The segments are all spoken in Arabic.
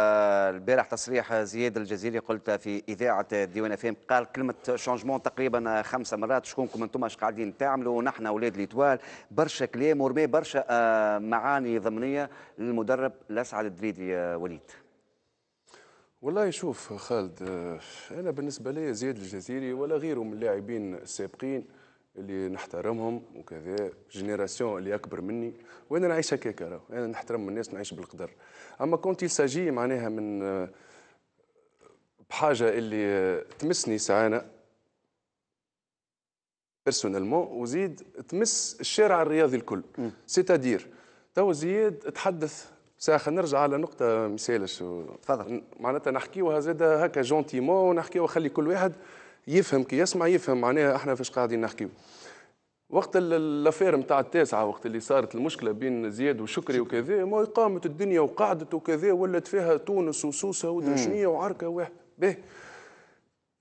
البارح تصريح زياد الجزيري قلت في اذاعه ديوان افهم قال كلمه شونجمون تقريبا خمسه مرات شكونكم انتم اش قاعدين تعملوا نحن اولاد ليتوال برشا كلام ورمي برشا آه، معاني ضمنيه للمدرب الاسعد الدريدي وليد والله شوف خالد آه، انا بالنسبه لي زياد الجزيري ولا غيره من اللاعبين السابقين اللي نحترمهم وكذا جينيراسيون اللي اكبر مني وانا نعيش هكاك راه انا نحترم الناس نعيش بالقدر اما كنت يساجي معناها من بحاجه اللي تمسني ساعانا بيرسونيلمون وزيد تمس الشارع الرياضي الكل سيتادير تو زياد تحدث ساخن نرجع على نقطه مثالش تفضل معناتها نحكيوها زاد هكا جونتيمون ونحكيوها خلي كل واحد يفهم كي يسمع يفهم معناها احنا فاش قاعدين نحكيو وقت الافير نتاع التاسعة وقت اللي صارت المشكلة بين زياد وشكري وكذا ما قامت الدنيا وقعدت وكذا ولات فيها تونس وسوسة ودرشنية وعركة واحد به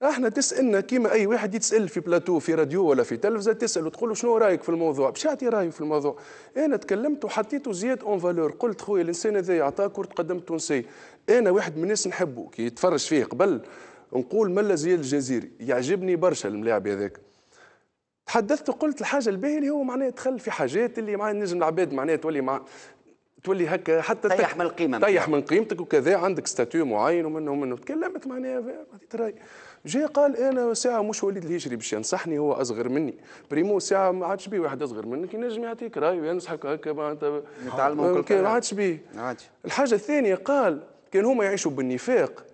احنا تسالنا كيما اي واحد يتسال في بلاتو في راديو ولا في تلفزه تساله تقول له شنو رايك في الموضوع باش يعطي رايه في الموضوع انا تكلمت وحطيته زياد اون فالور قلت خويا الانسان هذا يعطاك كره قدم تونسي انا واحد من الناس نحبه كي يتفرج فيه قبل نقول ملا زياد الجزيري يعجبني برشا الملاعب هذاك تحدثت وقلت الحاجه الباهيه اللي هو معناها دخل في حاجات اللي معناها نجم العباد معناها تولي مع تولي هكا حتى تطيح من القيمه تطيح من قيمتك وكذا عندك ستاتيو معين ومنه ومنه تكلمت معناها عطيت جاء قال انا ساعه مش وليد الهجري باش ينصحني هو اصغر مني بريمو ساعه ما عادش بيه واحد اصغر منك ينجم يعطيك راي وينصحك هكا معناتها نتعلموا ما عادش بيه الحاجه الثانيه قال كان هما يعيشوا بالنفاق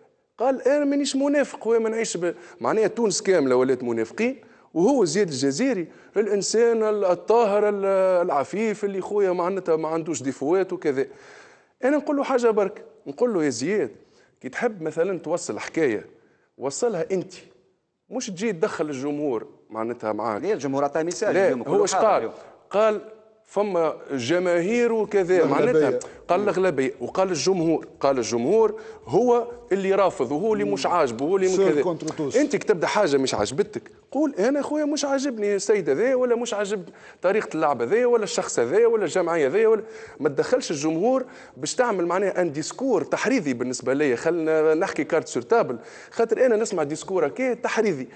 قال انا مانيش منافق وما نعيش معناها تونس كامله ولات منافقين وهو زياد الجزيري الانسان الطاهر العفيف اللي خويا معناتها ما عندوش ديفوات وكذا انا نقول له حاجه برك نقول له يا زياد كي تحب مثلا توصل حكايه وصلها انت مش تجي تدخل الجمهور معناتها معاك لا الجمهور عطاه مثال لا هو اش قال قال فما جماهير وكذا معناتها قال الأغلبية وقال الجمهور قال الجمهور هو اللي رافض وهو اللي مش عاجبه هو اللي كذا انت كتبدا حاجه مش عاجبتك قول انا أخويا مش عاجبني السيد هذا ولا مش عاجب طريقه اللعب هذا ولا الشخص هذا ولا الجمعيه هذا ولا ما تدخلش الجمهور باش تعمل معناها ان ديسكور تحريضي بالنسبه لي خلينا نحكي كارت سور تابل خاطر انا نسمع ديسكور هكا تحريضي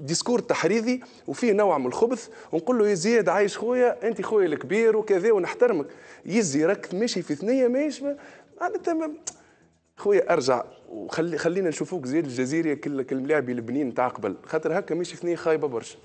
ديسكور تحريضي وفيه نوع من الخبث ونقول له يا زياد عايش خويا انت خويا الكبير وكذا ونحترمك يزي راك ماشي في ثنيه ماهيش معناتها خويا ارجع وخلي خلينا نشوفوك زياد الجزيري كل الملاعب اللبنين تاع قبل خاطر هكا ماشي ثنيه خايبه برشا